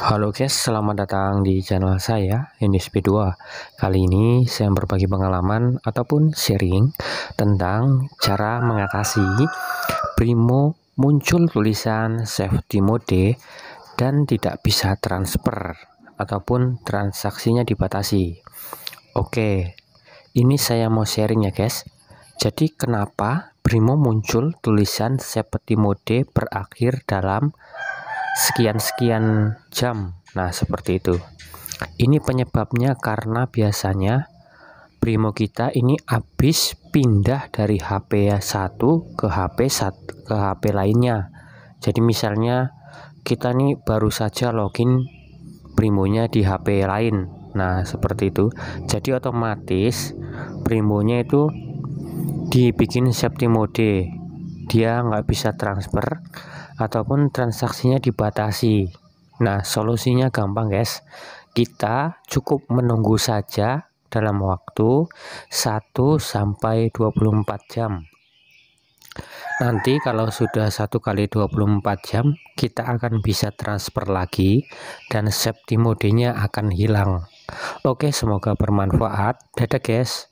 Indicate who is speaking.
Speaker 1: Halo guys, selamat datang di channel saya, Indisp 2 Kali ini saya berbagi pengalaman ataupun sharing tentang cara mengatasi Primo muncul tulisan safety mode dan tidak bisa transfer ataupun transaksinya dibatasi. Oke, ini saya mau sharing ya guys. Jadi kenapa Primo muncul tulisan safety mode berakhir dalam sekian-sekian jam. Nah, seperti itu. Ini penyebabnya karena biasanya primo kita ini habis pindah dari HP satu ke HP satu ke HP lainnya. Jadi misalnya kita nih baru saja login primonya di HP lain. Nah, seperti itu. Jadi otomatis primonya itu dibikin safety mode dia nggak bisa transfer ataupun transaksinya dibatasi. Nah, solusinya gampang, guys. Kita cukup menunggu saja dalam waktu 1 sampai 24 jam. Nanti kalau sudah satu kali 24 jam, kita akan bisa transfer lagi dan safety modenya akan hilang. Oke, semoga bermanfaat. Dadah, guys.